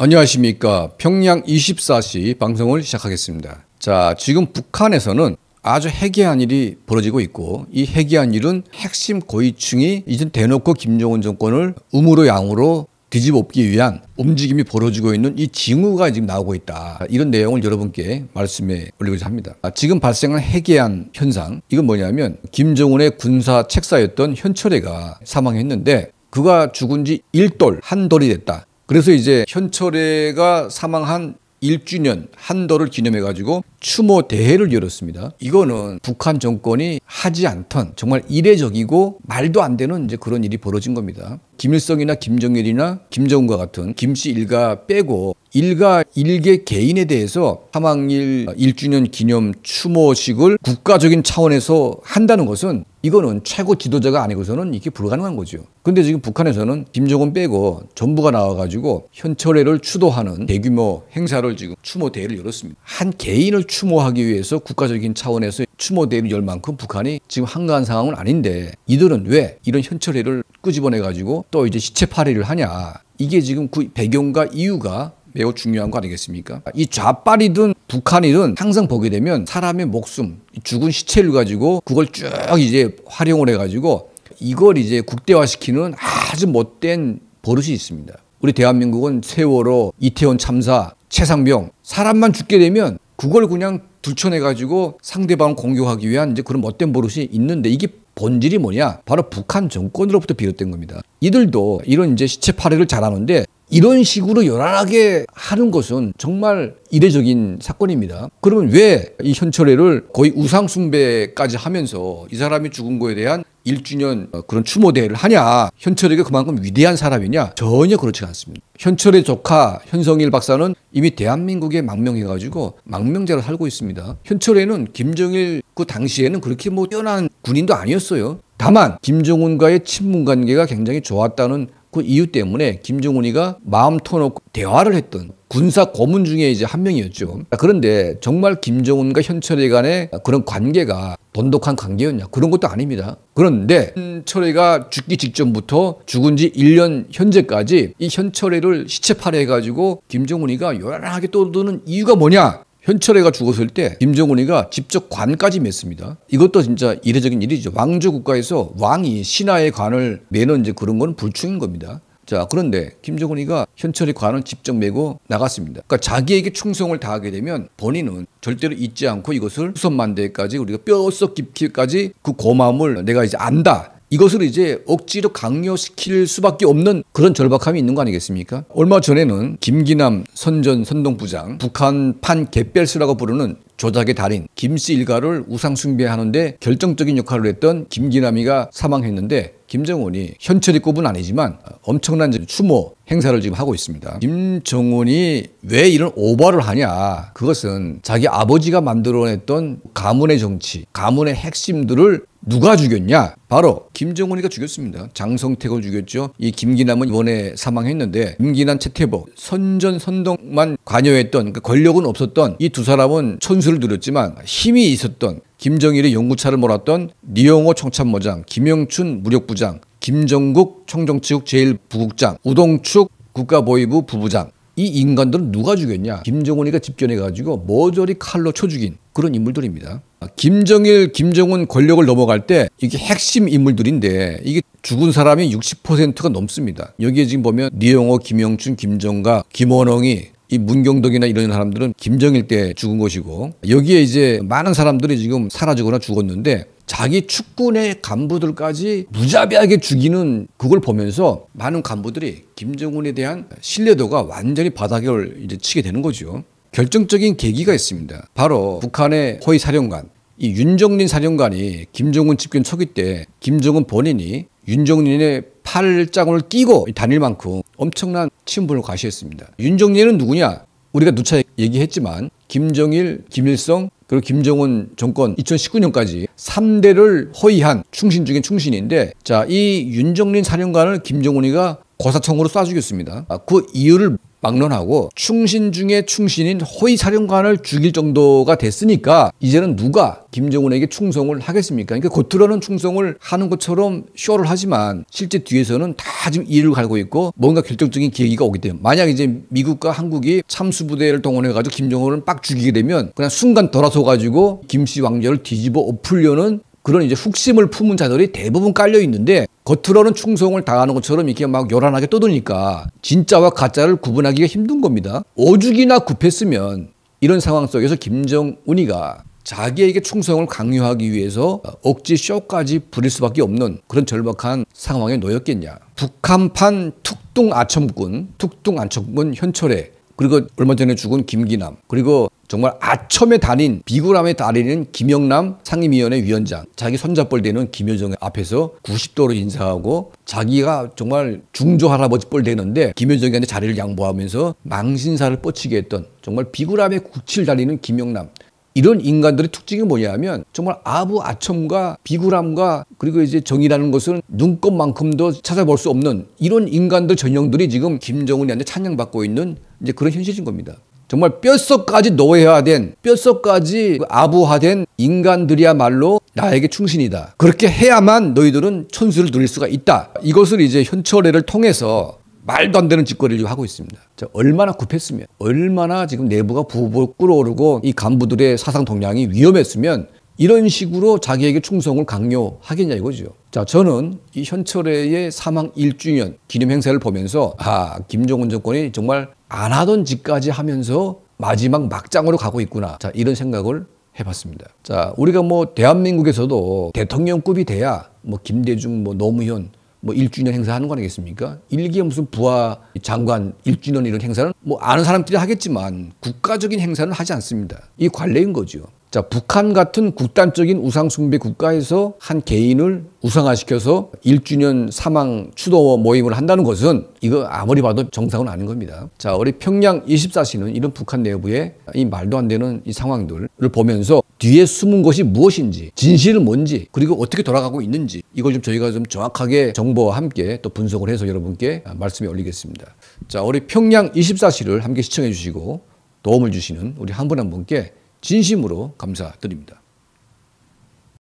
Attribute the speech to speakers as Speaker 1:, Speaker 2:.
Speaker 1: 안녕하십니까. 평양 24시 방송을 시작하겠습니다. 자, 지금 북한에서는 아주 해괴한 일이 벌어지고 있고 이 해괴한 일은 핵심 고위층이 이젠 대놓고 김정은 정권을 음으로 양으로 뒤집어엎기 위한 움직임이 벌어지고 있는 이 징후가 지금 나오고 있다. 이런 내용을 여러분께 말씀해 올리고자 합니다. 아, 지금 발생한 해괴한 현상 이건 뭐냐면 김정은의 군사 책사였던 현철회가 사망했는데 그가 죽은 지1돌한 돌이 됐다. 그래서 이제 현철회가 사망한 1주년 한도를 기념해 가지고 추모 대회를 열었습니다. 이거는 북한 정권이 하지 않던 정말 이례적이고 말도 안 되는 이제 그런 일이 벌어진 겁니다. 김일성이나 김정일이나 김정은과 같은 김씨 일가 빼고 일가 일개 개인에 대해서 사망일 1주년 기념 추모식을 국가적인 차원에서 한다는 것은 이거는 최고 지도자가 아니고서는 이게 불가능한 거죠. 근데 지금 북한에서는 김정은 빼고 전부가 나와가지고 현철회를 추도하는 대규모 행사를 지금 추모 대회를 열었습니다. 한 개인을 추모하기 위해서 국가적인 차원에서 추모 대회를 열 만큼 북한이 지금 한가한 상황은 아닌데 이들은 왜 이런 현철회를 끄집어내가지고 또 이제 시체 파리를 하냐. 이게 지금 그 배경과 이유가 매우 중요한 거 아니겠습니까? 이 좌빨이든 북한이든 항상 보게 되면 사람의 목숨, 죽은 시체를 가지고 그걸 쭉 이제 활용을 해가지고 이걸 이제 국대화시키는 아주 못된 버릇이 있습니다. 우리 대한민국은 세월호, 이태원 참사, 최상병 사람만 죽게 되면 그걸 그냥 들춰내가지고 상대방을 공격하기 위한 이제 그런 못된 버릇이 있는데 이게 본질이 뭐냐? 바로 북한 정권으로부터 비롯된 겁니다. 이들도 이런 이제 시체 파리를 잘하는데 이런 식으로 요란하게 하는 것은 정말 이례적인 사건입니다. 그러면 왜 이 현철회를 거의 우상숭배까지 하면서 이 사람이 죽은 거에 대한 1주년 어, 그런 추모대회를 하냐? 현철이가 그만큼 위대한 사람이냐? 전혀 그렇지 않습니다. 현철의 조카 현성일 박사는 이미 대한민국에 망명해가지고 망명자로 살고 있습니다. 현철에는 김정일 그 당시에는 그렇게 뭐 뛰어난 군인도 아니었어요. 다만 김정은과의 친분 관계가 굉장히 좋았다는 그 이유 때문에 김정은이가 마음 터놓고 대화를 했던 군사 고문 중에 이제 한 명이었죠. 그런데 정말 김정은과 현철이 간의 그런 관계가 돈독한 관계였냐? 그런 것도 아닙니다. 그런데 현철이가 죽기 직전부터 죽은 지 1년 현재까지 이 현철이를 시체 파괴해가지고 김정은이가 요란하게 떠드는 이유가 뭐냐? 현철이가 죽었을 때 김정은이가 직접 관까지 맸습니다. 이것도 진짜 이례적인 일이죠. 왕조 국가에서 왕이 신하의 관을 매는 이제 그런 건 불충인 겁니다. 자, 그런데 김정은이가 현철이 관을 직접 메고 나갔습니다. 그러니까 자기에게 충성을 다하게 되면 본인은 절대로 잊지 않고 이것을 후손만대까지 우리가 뼛속 깊이까지 그 고마움을 내가 이제 안다. 이것을 이제 억지로 강요시킬 수밖에 없는 그런 절박함이 있는 거 아니겠습니까? 얼마 전에는 김기남 선전 선동부장, 북한판 개뺄스라고 부르는 조작의 달인 김씨 일가를 우상숭배하는데 결정적인 역할을 했던 김기남이가 사망했는데 김정은이 현철이 꼽은 아니지만 엄청난 추모 행사를 지금 하고 있습니다. 김정은이 왜 이런 오버를 하냐? 그것은 자기 아버지가 만들어냈던 가문의 정치, 가문의 핵심들을 누가 죽였냐? 바로 김정은이가 죽였습니다. 장성택을 죽였죠. 이 김기남은 이번에 사망했는데 김기남 채태복 선전 선동만 관여했던 그 권력은 없었던 이 두 사람은 천수를 누렸지만 힘이 있었던 김정일의 연구차를 몰았던 니용호 청참모장, 김영춘 무력부장, 김정국 청정치국 제1부국장, 우동축 국가보위부 부부장 이 인간들은 누가 죽였냐? 김정은이가 집견해가지고 모조리 칼로 쳐 죽인 그런 인물들입니다. 아, 김정일, 김정은 권력을 넘어갈 때 이게 핵심 인물들인데 이게 죽은 사람이 60%가 넘습니다. 여기에 지금 보면 리영호, 김영춘, 김정가, 김원홍이 이 문경덕이나 이런 사람들은 김정일 때 죽은 것이고 여기에 이제 많은 사람들이 지금 사라지거나 죽었는데 자기 축군의 간부들까지 무자비하게 죽이는 그걸 보면서 많은 간부들이 김정은에 대한 신뢰도가 완전히 바닥을 이제 치게 되는 거죠. 결정적인 계기가 있습니다. 바로 북한의 허위 사령관 이 윤정린 사령관이 김정은 집권 초기 때 김정은 본인이 윤정린의 팔짱을 끼고 다닐 만큼 엄청난 친분을 과시했습니다. 윤정린은 누구냐? 우리가 누차 얘기했지만 김정일, 김일성, 그리고 김정은 정권 2019년까지 3대를 허위한 충신 중인 충신인데 자, 이 윤정린 사령관을 김정은이가 고사청으로 쏴 죽였습니다. 아, 그 이유를 막론하고 충신 중에 충신인 허위 사령관을 죽일 정도가 됐으니까 이제는 누가 김정은에게 충성을 하겠습니까? 그러니까 겉으로는 충성을 하는 것처럼 쇼를 하지만 실제 뒤에서는 다 지금 이를 갈고 있고 뭔가 결정적인 계기가 오기 때문에 만약 이제 미국과 한국이 참수부대를 동원해가지고 김정은을 빡 죽이게 되면 그냥 순간 돌아서가지고 김씨 왕조를 뒤집어 엎으려는 그런 이제 훅심을 품은 자들이 대부분 깔려 있는데 겉으로는 충성을 당하는 것처럼 이렇게 막 요란하게 떠드니까 진짜와 가짜를 구분하기가 힘든 겁니다. 오죽이나 굽했으면 이런 상황 속에서 김정은이가 자기에게 충성을 강요하기 위해서 억지 쇼까지 부릴 수밖에 없는 그런 절박한 상황에 놓였겠냐. 북한판 툭뚱 아첨꾼, 툭뚱 아첨꾼 현철의 그리고 얼마 전에 죽은 김기남 그리고 정말 아첨의 달인 비굴함의 달인인 김영남 상임위원회 위원장 자기 손잡벌 되는 김여정 앞에서 90도로 인사하고 자기가 정말 중조 할아버지 뻘 되는데 김여정이한테 자리를 양보하면서 망신사를 뻗치게 했던 정말 비굴함의 구칠 달리는 김영남 이런 인간들의 특징이 뭐냐면 정말 아부아첨과 비굴함과 그리고 이제 정의라는 것은 눈꼽만큼도 찾아볼 수 없는 이런 인간들 전형들이 지금 김정은이한테 찬양받고 있는 이제 그런 현실인 겁니다. 정말 뼛속까지 노예화된 뼛속까지 그 아부화된 인간들이야말로 나에게 충신이다. 그렇게 해야만 너희들은 천수를 누릴 수가 있다. 이것을 이제 현철회를 통해서 말도 안 되는 짓거리를 하고 있습니다. 자, 얼마나 급했으면, 얼마나 지금 내부가 부부부 끌어오르고이 간부들의 사상 동향이 위험했으면 이런 식으로 자기에게 충성을 강요하겠냐 이거죠. 자, 저는 이 현철의 사망 1주년 기념 행사를 보면서 아, 김정은 정권이 정말 안 하던 짓까지 하면서 마지막 막장으로 가고 있구나. 자, 이런 생각을 해봤습니다. 자, 우리가 뭐 대한민국에서도 대통령급이 돼야 뭐 김대중, 뭐 노무현 뭐 1주년 행사하는 거 아니겠습니까? 일기에 무슨 부하 장관 1주년 이런 행사는 뭐 아는 사람들이 하겠지만 국가적인 행사는 하지 않습니다. 이 관례인 거죠. 자, 북한 같은 극단적인 우상숭배 국가에서 한 개인을 우상화시켜서 1주년 사망 추도 모임을 한다는 것은 이거 아무리 봐도 정상은 아닌 겁니다. 자, 우리 평양 24시는 이런 북한 내부의 이 말도 안 되는 이 상황들을 보면서 뒤에 숨은 것이 무엇인지, 진실은 뭔지, 그리고 어떻게 돌아가고 있는지 이걸 좀 저희가 좀 정확하게 정보와 함께 또 분석을 해서 여러분께 말씀에 올리겠습니다. 자, 우리 평양 24시를 함께 시청해 주시고 도움을 주시는 우리 한 분한 한 분께 진심으로 감사드립니다.